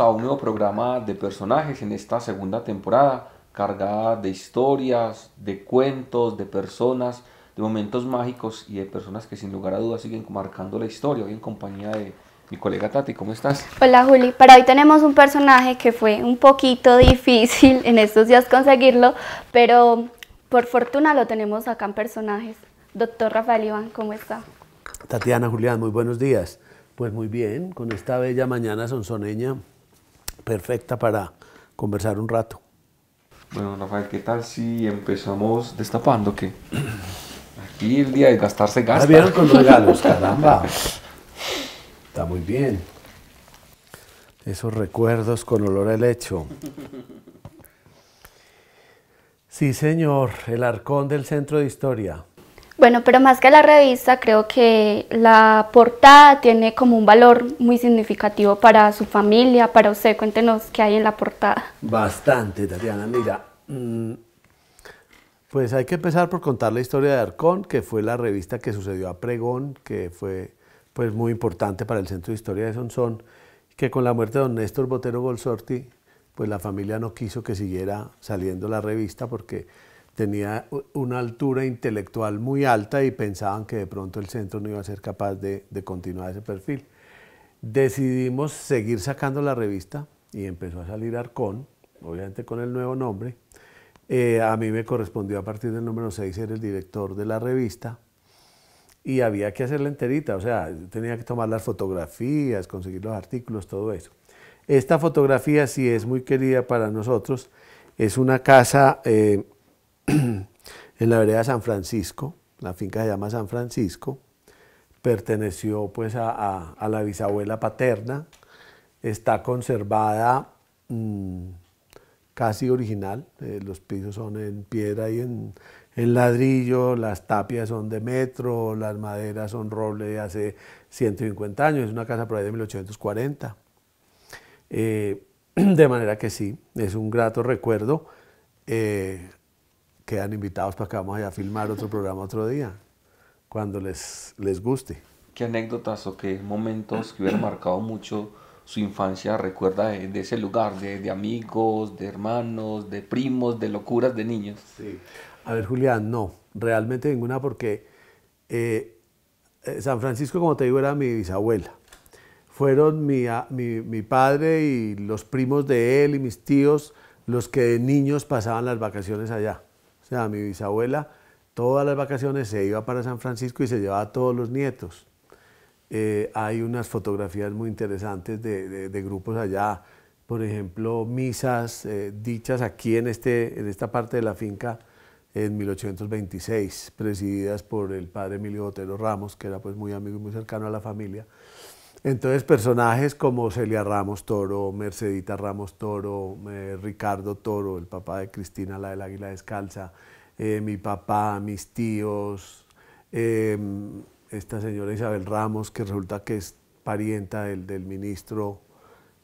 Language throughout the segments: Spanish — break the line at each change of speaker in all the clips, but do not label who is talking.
a un nuevo programa de personajes en esta segunda temporada, cargada de historias, de cuentos, de personas, de momentos mágicos y de personas que sin lugar a dudas siguen marcando la historia. Hoy en compañía de mi colega Tati, ¿cómo estás?
Hola Juli, para hoy tenemos un personaje que fue un poquito difícil en estos días conseguirlo, pero por fortuna lo tenemos acá en personajes. Doctor Rafael Iván, ¿cómo está?
Tatiana Julián, muy buenos días. Pues muy bien, con esta bella mañana sonsoneña perfecta para conversar un rato.
Bueno, Rafael, ¿qué tal si empezamos destapando que aquí el día de gastarse gasta? Ah, vieron con regalos, caramba.
Está muy bien. Esos recuerdos con olor al hecho. Sí, señor, el arcón del Centro de Historia.
Bueno, pero más que la revista, creo que la portada tiene como un valor muy significativo para su familia, para usted. Cuéntenos qué hay en la portada.
Bastante, Tatiana. Mira, mm, pues hay que empezar por contar la historia de Arcón, que fue la revista que sucedió a Pregón, que fue pues muy importante para el Centro de Historia de Sonsón, que con la muerte de don Néstor Botero Bolsorti, pues la familia no quiso que siguiera saliendo la revista porque tenía una altura intelectual muy alta y pensaban que de pronto el centro no iba a ser capaz de, continuar ese perfil. Decidimos seguir sacando la revista y empezó a salir Arcon, obviamente con el nuevo nombre. Eh, a mí me correspondió a partir del número 6 ser el director de la revista y había que hacerla enterita, o sea, tenía que tomar las fotografías, conseguir los artículos, todo eso. Esta fotografía sí es muy querida para nosotros, es una casa eh, en la vereda San Francisco, la finca se llama San Francisco, perteneció pues a, la bisabuela paterna, está conservada mm, casi original, eh, los pisos son en piedra y en, ladrillo, las tapias son de metro, las maderas son roble de hace 150 años, es una casa por ahí de 1840. Eh, de manera que sí, es un grato recuerdo. Eh, quedan invitados para que vamos a filmar otro programa otro día, cuando les, les guste.
¿Qué anécdotas o qué
momentos que hubieran marcado mucho
su infancia recuerda de, ese lugar, de, de, amigos, de hermanos, de primos, de
locuras de niños? Sí. A ver, Julián, no, realmente ninguna porque eh, eh, San Francisco, como te digo, era mi bisabuela. Fueron mi, mi, mi padre y los primos de él y mis tíos los que de niños pasaban las vacaciones allá. O sea, mi bisabuela todas las vacaciones se iba para San Francisco y se llevaba a todos los nietos. Eh, hay unas fotografías muy interesantes de, grupos allá, por ejemplo, misas eh, dichas aquí en, este, en esta parte de la finca en 1826, presididas por el padre Emilio Otero Ramos, que era pues, muy amigo y muy cercano a la familia. Entonces personajes como Celia Ramos Toro, Mercedita Ramos Toro, eh, Ricardo Toro, el papá de Cristina, la del Águila Descalza, eh, mi papá, mis tíos, em, esta señora Isabel Ramos, que resulta que es parienta del, del ministro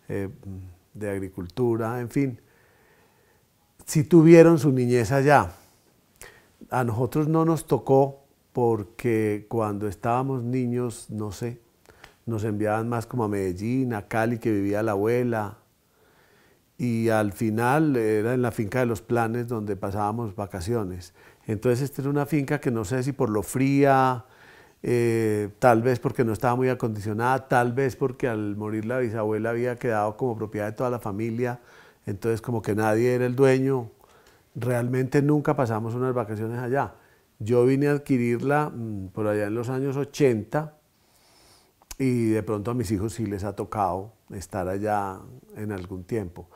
eh, de Agricultura, en fin, Si tuvieron su niñez allá. A nosotros no nos tocó porque cuando estábamos niños, no sé, nos enviaban más como a Medellín, a Cali, que vivía la abuela. Y al final era en la finca de los planes donde pasábamos vacaciones. Entonces esta era una finca que no sé si por lo fría, eh, tal vez porque no estaba muy acondicionada, tal vez porque al morir la bisabuela había quedado como propiedad de toda la familia, entonces como que nadie era el dueño. Realmente nunca pasamos unas vacaciones allá. Yo vine a adquirirla mm, por allá en los años 80 y de pronto a mis hijos sí les ha tocado estar allá en algún tiempo.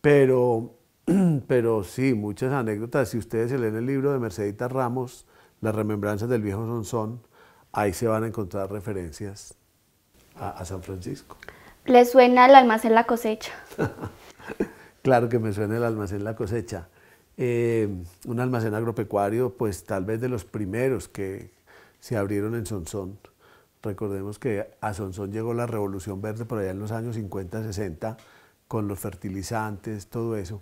Pero, pero sí, muchas anécdotas. Si ustedes se leen el libro de Mercedita Ramos, Las remembranzas del viejo Sonsón, ahí se van a encontrar referencias a, San Francisco.
¿Le suena el almacén La Cosecha?
claro que me suena el almacén La Cosecha. Eh, un almacén agropecuario, pues tal vez de los primeros que se abrieron en Sonsón. Recordemos que a Sonsón llegó la Revolución Verde por allá en los años 50, 60, con los fertilizantes, todo eso.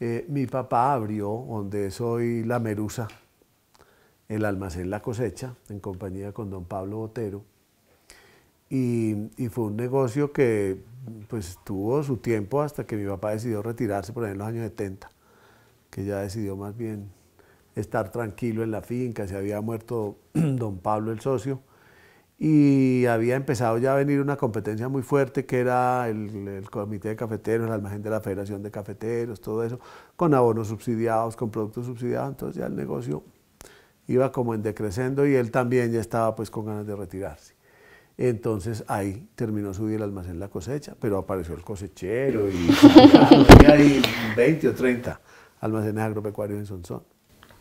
Eh, mi papá abrió, donde soy la merusa, el almacén La Cosecha, en compañía con don Pablo Botero. Y, fue un negocio que pues tuvo su tiempo hasta que mi papá decidió retirarse por allá en los años 70, que ya decidió más bien estar tranquilo en la finca, se había muerto don Pablo el socio y había empezado ya a venir una competencia muy fuerte que era el, Comité de Cafeteros, el almacén de la Federación de Cafeteros, todo eso, con abonos subsidiados, con productos subsidiados, entonces ya el negocio iba como en decreciendo y él también ya estaba pues con ganas de retirarse. Entonces ahí terminó su día el almacén La Cosecha, pero apareció el cosechero y, había ahí 20 o 30 almacenes agropecuarios en Sonsón.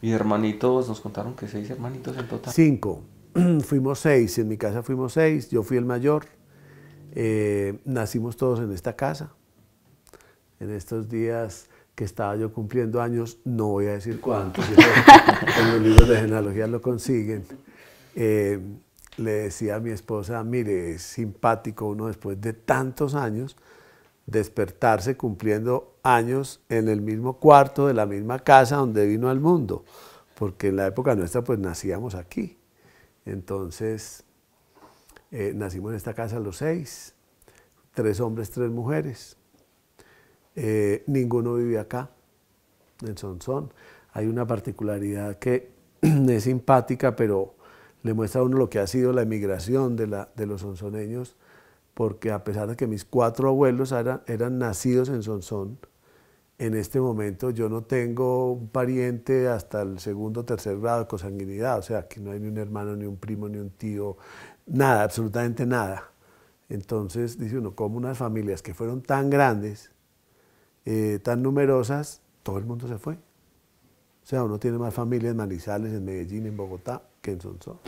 ¿Y hermanitos? Nos contaron que seis hermanitos en total. Cinco. fuimos seis, en mi casa fuimos seis, yo fui el mayor, eh, nacimos todos en esta casa. En estos días que estaba yo cumpliendo años, no voy a decir cuántos, en los libros de genealogía lo consiguen, eh, le decía a mi esposa, mire, es simpático uno después de tantos años despertarse cumpliendo años en el mismo cuarto de la misma casa donde vino al mundo, porque en la época nuestra pues nacíamos aquí. Entonces, eh, nacimos en esta casa los seis, tres hombres, tres mujeres. Eh, ninguno vive acá, en Sonsón. Hay una particularidad que es simpática, pero le muestra a uno lo que ha sido la emigración de, los sonsoneños, porque a pesar de que mis cuatro abuelos eran, eran nacidos en Sonsón, en este momento yo no tengo un pariente hasta el segundo o tercer grado de consanguinidad, o sea, que no hay ni un hermano, ni un primo, ni un tío, nada, absolutamente nada. Entonces, dice uno, como unas familias que fueron tan grandes, eh, tan numerosas, todo el mundo se fue. O sea, uno tiene más familias en Manizales, en Medellín, en Bogotá, que en Sonsón.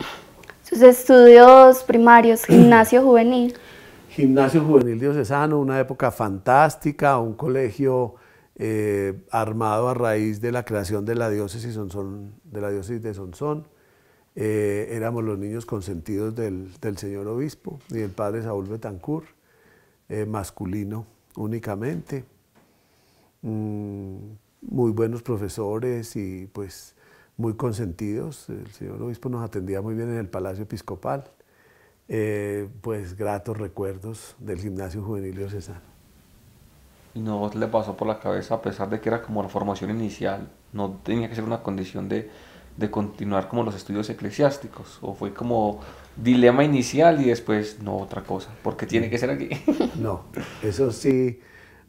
Sus estudios primarios, gimnasio juvenil.
Gimnasio juvenil diocesano, una época fantástica, un colegio eh, armado a raíz de la creación de la diócesis, de, la diócesis de Sonsón. Eh, éramos los niños consentidos del, señor obispo y del padre Saúl Betancourt, eh, masculino únicamente. Mm, muy buenos profesores y pues muy consentidos. El señor obispo nos atendía muy bien en el Palacio Episcopal. pues gratos recuerdos del gimnasio juvenil diocesano
y no le pasó por la cabeza, a pesar de que era como la formación inicial, no tenía que ser una condición de, continuar como los estudios eclesiásticos, o fue como dilema inicial y después no otra cosa, porque tiene que ser aquí. No,
eso sí,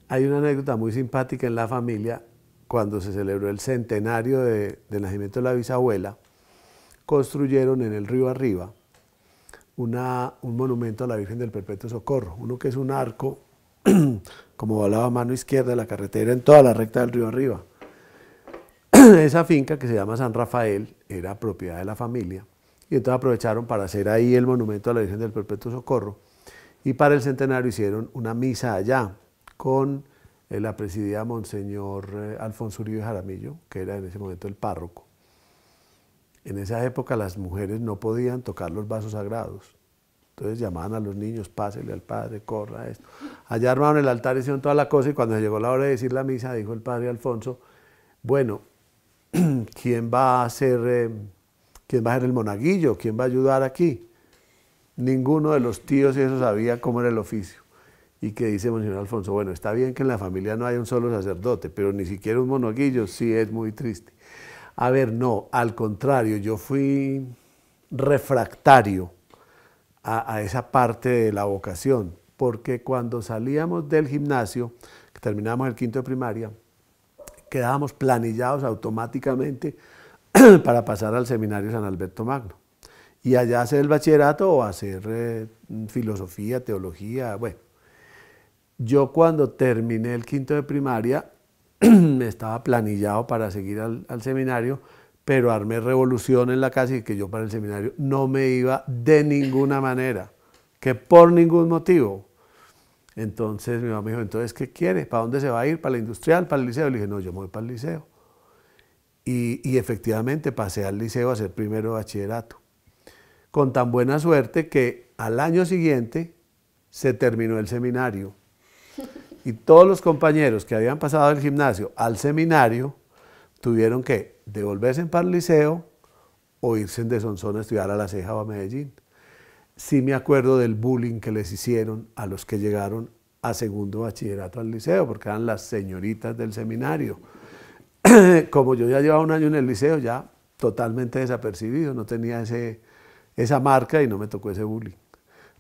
hay una anécdota muy simpática en la familia, cuando se celebró el centenario de, del nacimiento de la bisabuela, construyeron en el río arriba una, un monumento a la Virgen del Perpetuo Socorro, uno que es un arco como la mano izquierda de la carretera en toda la recta del río arriba. Esa finca que se llama San Rafael era propiedad de la familia y entonces aprovecharon para hacer ahí el monumento a la Virgen del Perpetuo Socorro y para el centenario hicieron una misa allá con eh, la presidía Monseñor eh, Alfonso Uribe Jaramillo, que era en ese momento el párroco. En esa época las mujeres no podían tocar los vasos sagrados. Entonces llamaban a los niños, pásenle al padre, corra esto. Allá armaron el altar, y hicieron toda la cosa y cuando llegó la hora de decir la misa, dijo el padre Alfonso, bueno, ¿quién va a ser, eh, va a ser el monaguillo? ¿Quién va a ayudar aquí? Ninguno de los tíos y eso sabía cómo era el oficio. Y que dice Monseñor Alfonso, bueno, está bien que en la familia no haya un solo sacerdote, pero ni siquiera un monaguillo, sí es muy triste. A ver, no, al contrario, yo fui refractario a, esa parte de la vocación, porque cuando salíamos del gimnasio, terminamos terminábamos el quinto de primaria, quedábamos planillados automáticamente para pasar al seminario San Alberto Magno. Y allá hacer el bachillerato o hacer eh, filosofía, teología, bueno. Yo cuando terminé el quinto de primaria, estaba planillado para seguir al seminario, pero armé revolución en la casa y que yo para el seminario no me iba de ninguna manera, que por ningún motivo. Entonces mi mamá me dijo, entonces, ¿qué quiere? ¿Para dónde se va a ir? ¿Para la industrial? ¿Para el liceo? Le dije, no, yo me voy para el liceo. Y, y efectivamente pasé al liceo a hacer primero bachillerato. Con tan buena suerte que al año siguiente se terminó el seminario. Y todos los compañeros que habían pasado del gimnasio al seminario tuvieron que ¿Devolverse para el liceo o irse de Sonsón a estudiar a La Ceja o a Medellín. Sí me acuerdo del bullying que les hicieron a los que llegaron a segundo bachillerato al liceo, porque eran las señoritas del seminario. Como yo ya llevaba un año en el liceo, ya totalmente desapercibido, no tenía ese, esa marca y no me tocó ese bullying.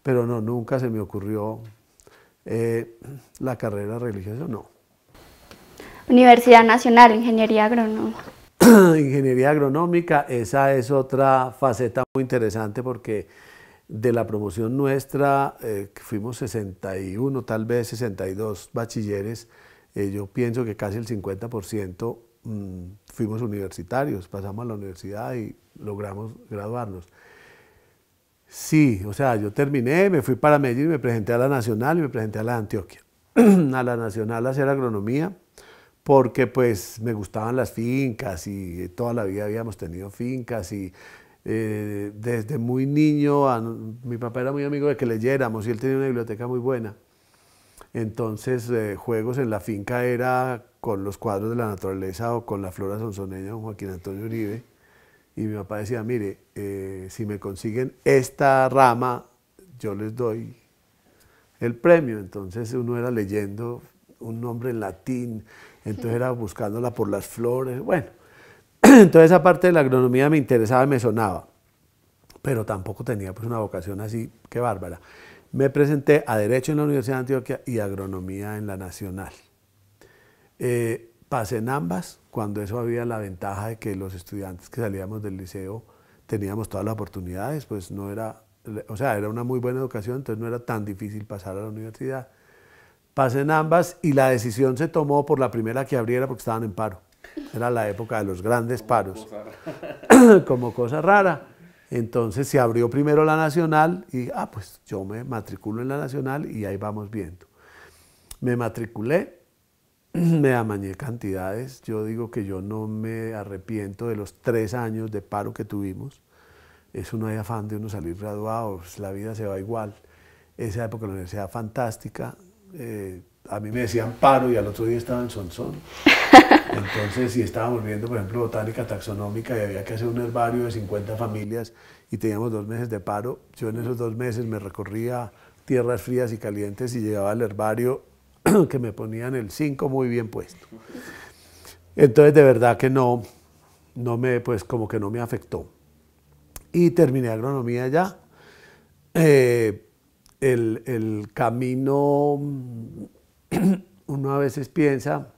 Pero no, nunca se me ocurrió eh, la carrera religiosa, no.
Universidad Nacional, Ingeniería Agrónoma.
ingeniería agronómica, esa es otra faceta muy interesante porque de la promoción nuestra, eh, fuimos 61, tal vez 62 bachilleres, eh, yo pienso que casi el 50% mm, fuimos universitarios, pasamos a la universidad y logramos graduarnos. Sí, o sea, yo terminé, me fui para Medellín, me presenté a la Nacional y me presenté a la Antioquia. a la Nacional a hacer agronomía, porque pues me gustaban las fincas y toda la vida habíamos tenido fincas y eh, desde muy niño mi papá era muy amigo de que leyéramos y él tenía una biblioteca muy buena. Entonces eh, juegos en la finca era con los cuadros de la naturaleza o con la flora sonsoneña de Joaquín Antonio Uribe. Y mi papá decía, mire, eh, si me consiguen esta rama, yo les doy el premio. Entonces uno era leyendo un nombre en latín, entonces era buscándola por las flores, bueno. Entonces esa parte de la agronomía me interesaba y me sonaba, pero tampoco tenía pues una vocación así que bárbara. Me presenté a Derecho en la Universidad de Antioquia y Agronomía en la Nacional. Eh, pasé en ambas, cuando eso había la ventaja de que los estudiantes que salíamos del liceo teníamos todas las oportunidades, pues no era, o sea, era una muy buena educación, entonces no era tan difícil pasar a la universidad pasen ambas y la decisión se tomó por la primera que abriera porque estaban en paro. Era la época de los grandes paros, como cosa rara. Entonces se abrió primero la nacional y, ah, pues yo me matriculo en la nacional y ahí vamos viendo. Me matriculé, me amañé cantidades, yo digo que yo no me arrepiento de los tres años de paro que tuvimos. Eso no hay afán de uno salir graduado, pues la vida se va igual. Esa época la universidad fantástica, eh, a mí me decían paro y al otro día estaba en Sonsón. Entonces, si estábamos viendo, por ejemplo, botánica taxonómica y había que hacer un herbario de 50 familias y teníamos dos meses de paro, yo en esos dos meses me recorría tierras frías y calientes y llegaba al herbario que me ponían el 5 muy bien puesto. Entonces, de verdad que no, no me, pues como que no me afectó. Y terminé agronomía ya. Eh, el, camino, mm, uno a veces piensa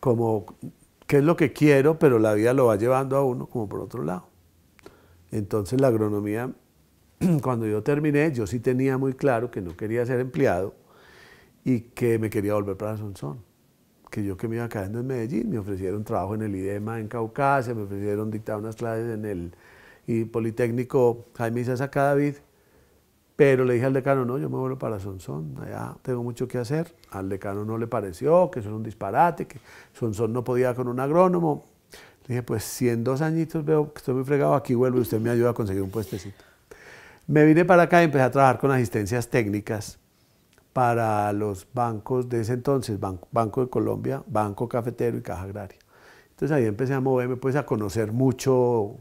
como qué es lo que quiero, pero la vida lo va llevando a uno como por otro lado. Entonces la agronomía, cuando yo terminé, yo sí tenía muy claro que no quería ser empleado y que me quería volver para Sonsón. Que yo que me iba cayendo en Medellín, me ofrecieron trabajo en el IDEMA en Caucasia, me ofrecieron dictar unas clases en el y Politécnico Jaime Saca Cadavid pero le dije al decano, no, yo me vuelvo para Sonsón, allá tengo mucho que hacer. Al decano no le pareció, que eso era un disparate, que Sonsón no podía con un agrónomo. Le dije, pues si en dos añitos veo que estoy muy fregado, aquí vuelvo y usted me ayuda a conseguir un puestecito. Me vine para acá y empecé a trabajar con asistencias técnicas para los bancos de ese entonces, Banco, Banco de Colombia, Banco Cafetero y Caja Agraria. Entonces ahí empecé a moverme, pues a conocer mucho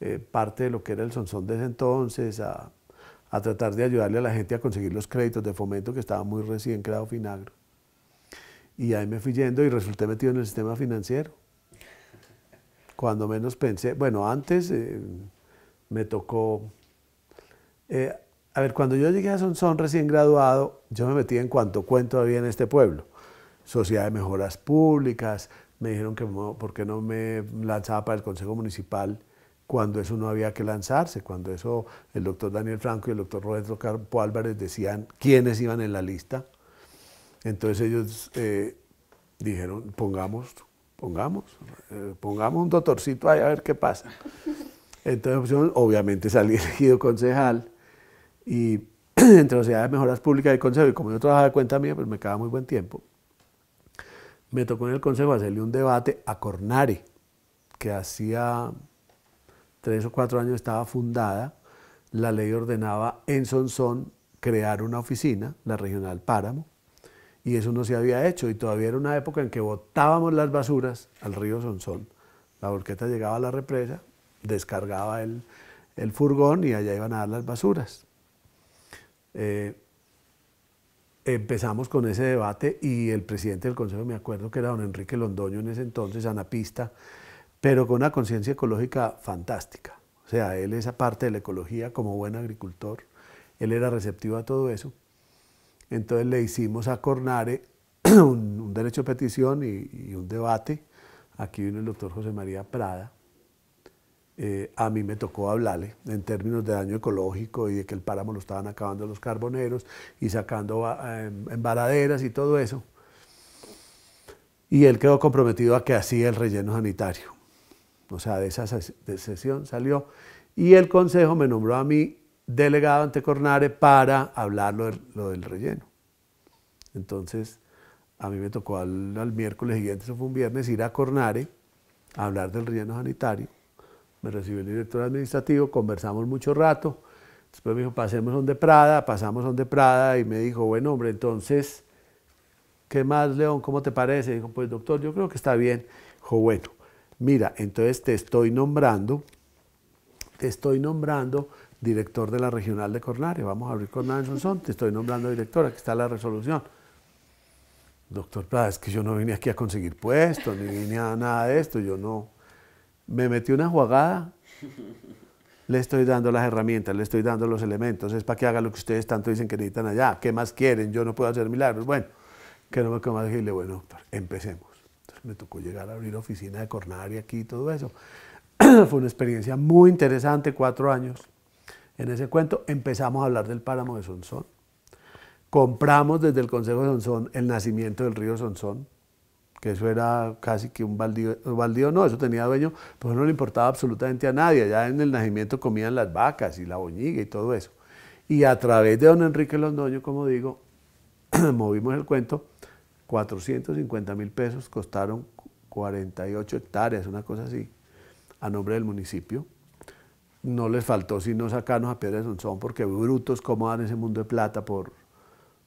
eh, parte de lo que era el Sonsón de ese entonces, a a tratar de ayudarle a la gente a conseguir los créditos de fomento que estaba muy recién creado Finagro. Y ahí me fui yendo y resulté metido en el sistema financiero. Cuando menos pensé, bueno, antes eh, me tocó... Eh, a ver, cuando yo llegué a Sonsón recién graduado, yo me metí en cuanto cuento había en este pueblo. Sociedad de Mejoras Públicas, me dijeron que por qué no me lanzaba para el Consejo Municipal cuando eso no había que lanzarse, cuando eso el doctor Daniel Franco y el doctor Roberto Carpo Álvarez decían quiénes iban en la lista. Entonces ellos eh, dijeron, pongamos, pongamos, eh, pongamos un doctorcito ahí a ver qué pasa. Entonces pues, obviamente salí elegido concejal y entre la de Mejoras Públicas del Consejo, y como yo trabajaba de cuenta mía, pues me quedaba muy buen tiempo, me tocó en el Consejo hacerle un debate a Cornari, que hacía tres o cuatro años estaba fundada, la ley ordenaba en Sonsón crear una oficina, la regional Páramo, y eso no se había hecho, y todavía era una época en que botábamos las basuras al río Sonsón. La volqueta llegaba a la represa, descargaba el, furgón y allá iban a dar las basuras. Eh, empezamos con ese debate y el presidente del Consejo, me acuerdo que era don Enrique Londoño en ese entonces, anapista, pero con una conciencia ecológica fantástica. O sea, él esa parte de la ecología como buen agricultor, él era receptivo a todo eso. Entonces le hicimos a Cornare un, derecho de petición y, un debate. Aquí vino el doctor José María Prada. Eh, a mí me tocó hablarle en términos de daño ecológico y de que el páramo lo estaban acabando los carboneros y sacando em, embaraderas y todo eso. Y él quedó comprometido a que hacía el relleno sanitario. O sea, de esa sesión salió. Y el consejo me nombró a mí delegado ante Cornare para hablar lo del, relleno. Entonces, a mí me tocó al, miércoles siguiente, eso fue un viernes, ir a Cornare a hablar del relleno sanitario. Me recibió el director administrativo, conversamos mucho rato. Después me dijo, pasemos donde Prada, pasamos donde Prada y me dijo, bueno, hombre, entonces, ¿qué más, León? ¿Cómo te parece? Dijo, pues doctor, yo creo que está bien. Dijo, bueno, mira, entonces te estoy nombrando, te estoy nombrando director de la regional de Cornaria, vamos a abrir Cornaria en Sonsón, te estoy nombrando director, aquí está la resolución. Doctor Prada, es que yo no venía aquí a conseguir puesto, ni vine a nada de esto, yo no. Me metí una jugada, le estoy dando las herramientas, le estoy dando los elementos, es para que haga lo que ustedes tanto dicen que necesitan allá, ¿qué más quieren? Yo no puedo hacer milagros, bueno, que no me coma decirle, bueno, doctor, empecemos me tocó llegar a abrir oficina de Cornari aquí y todo eso. Fue una experiencia muy interesante, cuatro años. En ese cuento empezamos a hablar del páramo de Sonsón. Compramos desde el Consejo de Sonsón el nacimiento del río Sonsón, que eso era casi que un baldío, baldío no, eso tenía dueño, pues no le importaba absolutamente a nadie. Allá en el nacimiento comían las vacas y la boñiga y todo eso. Y a través de don Enrique Londoño, como digo, movimos el cuento 450 mil pesos costaron 48 hectáreas, una cosa así, a nombre del municipio. No les faltó sino sacarnos a Piedra de Sonsón, porque brutos, ¿cómo dan ese mundo de plata por,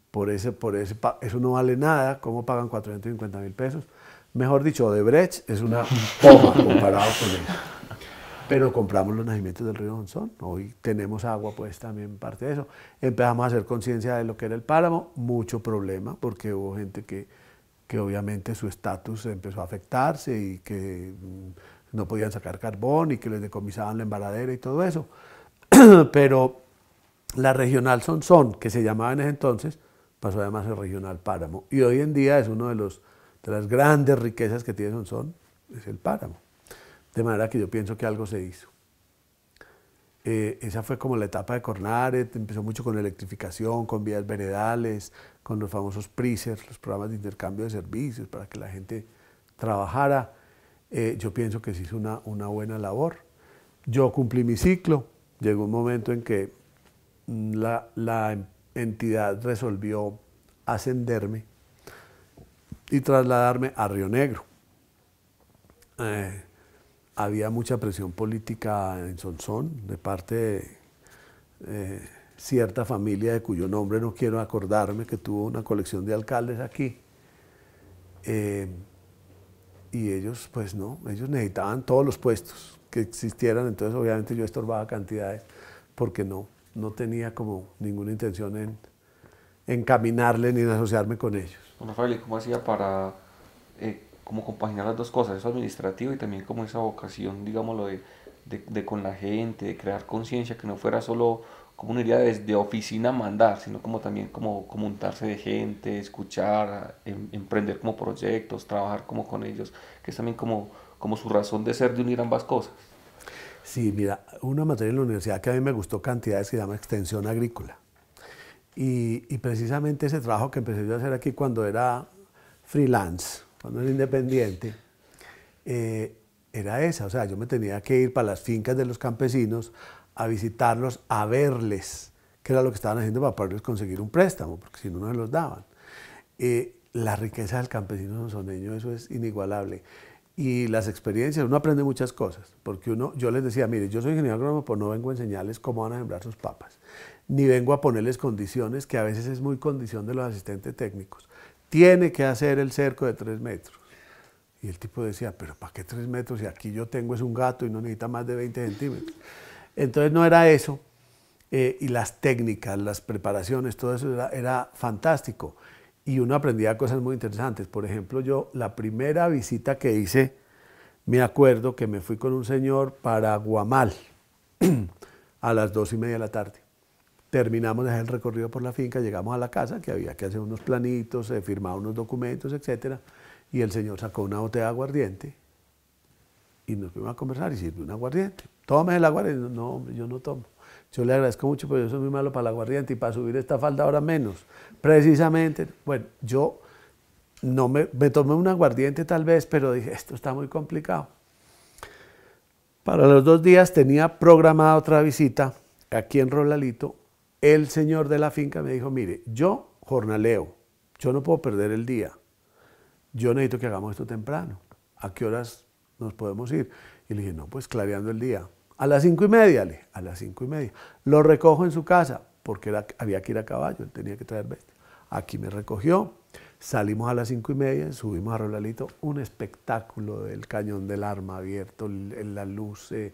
por ese, por ese, eso no vale nada, ¿cómo pagan 450 mil pesos? Mejor dicho, Odebrecht es una poma comparado con eso pero compramos los nacimientos del río Monzón. Hoy tenemos agua, pues también parte de eso. Empezamos a hacer conciencia de lo que era el páramo, mucho problema, porque hubo gente que, obviamente su estatus empezó a afectarse y que mm, no podían sacar carbón y que les decomisaban la embaladera y todo eso. pero la regional Sonsón, que se llamaba en ese entonces, pasó además a el regional páramo. Y hoy en día es una de los de las grandes riquezas que tiene Sonsón, es el páramo. De manera que yo pienso que algo se hizo. Eh, esa fue como la etapa de Cornaret, empezó mucho con electrificación, con vías veredales, con los famosos PRISER, los programas de intercambio de servicios para que la gente trabajara. Eh, yo pienso que se hizo una, una buena labor. Yo cumplí mi ciclo, llegó un momento en que mm, la, entidad resolvió ascenderme y trasladarme a Río Negro. Eh, había mucha presión política en Sonsón de parte de eh, cierta familia de cuyo nombre no quiero acordarme, que tuvo una colección de alcaldes aquí. Eh, y ellos, pues no, ellos necesitaban todos los puestos que existieran, entonces obviamente yo estorbaba cantidades porque no, no tenía como ninguna intención en encaminarle ni en asociarme con ellos.
Bueno, Rafael, ¿y cómo hacía para eh, como compaginar las dos cosas, eso administrativo y también como esa vocación, digámoslo, de, con la gente, de crear conciencia, que no fuera solo como una idea desde oficina mandar, sino como también como untarse de gente, escuchar, em, emprender como proyectos, trabajar como con ellos, que es también como, su razón de ser de unir ambas cosas. Sí,
mira, una materia en la universidad que a mí me gustó cantidades se llama extensión agrícola. Y, y precisamente ese trabajo que empecé yo a hacer aquí cuando era freelance, cuando era independiente, eh, era esa. O sea, yo me tenía que ir para las fincas de los campesinos a visitarlos, a verles qué era lo que estaban haciendo para poderles conseguir un préstamo, porque si no, no se los daban. Eh, la riqueza del campesino sonsoneño, eso es inigualable. Y las experiencias, uno aprende muchas cosas, porque uno, yo les decía, mire, yo soy ingeniero agrónomo, pero no vengo a enseñarles cómo van a sembrar sus papas, ni vengo a ponerles condiciones, que a veces es muy condición de los asistentes técnicos tiene que hacer el cerco de tres metros. Y el tipo decía, pero ¿para qué tres metros? Si aquí yo tengo es un gato y no necesita más de 20 centímetros. Entonces no era eso. Eh, y las técnicas, las preparaciones, todo eso era fantástico. Y uno aprendía cosas muy interesantes. Por ejemplo, yo la primera visita que hice, me acuerdo que me fui con un señor para Guamal a las dos y media de la tarde terminamos de el recorrido por la finca, llegamos a la casa, que había que hacer unos planitos, eh, firmar unos documentos, etc. Y el señor sacó una botella de aguardiente y nos fuimos a conversar y sirvió un aguardiente. Tome el aguardiente. No, yo no tomo. Yo le agradezco mucho, pero yo soy muy malo para el aguardiente y para subir esta falda ahora menos. Precisamente, bueno, yo no me, me tomé un aguardiente tal vez, pero dije, esto está muy complicado. Para los dos días tenía programada otra visita aquí en Rolalito el señor de la finca me dijo, mire, yo jornaleo, yo no puedo perder el día, yo necesito que hagamos esto temprano, ¿a qué horas nos podemos ir? Y le dije, no, pues claveando el día, a las cinco y media, le a las cinco y media, lo recojo en su casa, porque había que ir a caballo, él tenía que traer bestia. Aquí me recogió, salimos a las cinco y media, subimos a Rolalito, un espectáculo del cañón del arma abierto, la luz, eh,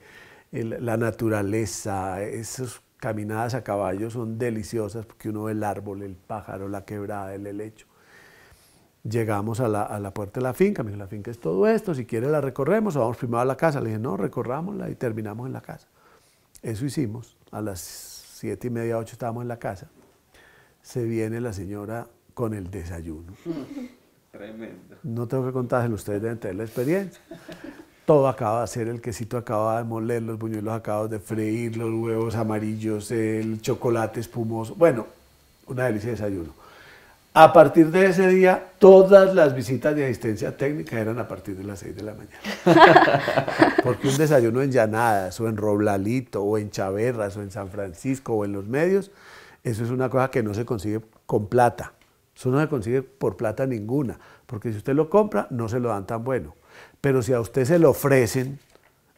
la naturaleza, esos caminadas a caballo son deliciosas porque uno ve el árbol, el pájaro, la quebrada, el helecho. Llegamos a la, puerta de la finca, me dijo, la finca es todo esto, si quiere la recorremos o vamos primero a la casa. Le dije, no, recorrámosla y terminamos en la casa. Eso hicimos, a las siete y media, ocho estábamos en la casa. Se viene la señora con el desayuno.
Tremendo.
No tengo que contárselo, ustedes deben tener la experiencia todo acaba de hacer, el quesito acaba de moler, los buñuelos acabados de freír, los huevos amarillos, el chocolate espumoso, bueno, una delicia desayuno. A partir de ese día, todas las visitas de asistencia técnica eran a partir de las 6 de la mañana. Porque un desayuno en Llanadas, o en Roblalito, o en Chaverras, o en San Francisco, o en los medios, eso es una cosa que no se consigue con plata. Eso no se consigue por plata ninguna. Porque si usted lo compra, no se lo dan tan bueno. Pero si a usted se lo ofrecen,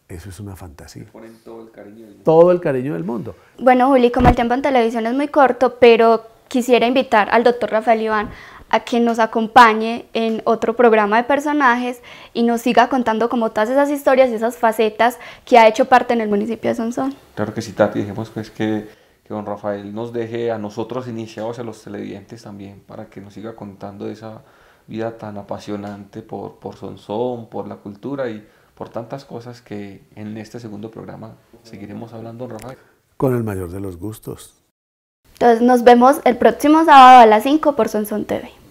eso es una fantasía. Ponen todo el cariño del mundo. Todo el cariño del mundo.
Bueno, Juli, como el tiempo en televisión es muy corto, pero quisiera invitar al doctor Rafael Iván a que nos acompañe en otro programa de personajes y nos siga contando como todas esas historias y esas facetas que ha hecho parte en el municipio de Sonsón.
Claro que sí, Tati, dijimos pues que, que don Rafael nos deje a nosotros iniciados, a los televidentes también, para que nos siga contando esa vida tan apasionante por, por Sonsón, por la cultura y por tantas cosas que en este segundo programa seguiremos hablando, Rafael.
Con el mayor de los gustos.
Entonces nos vemos el próximo sábado a las 5 por Sonsón TV.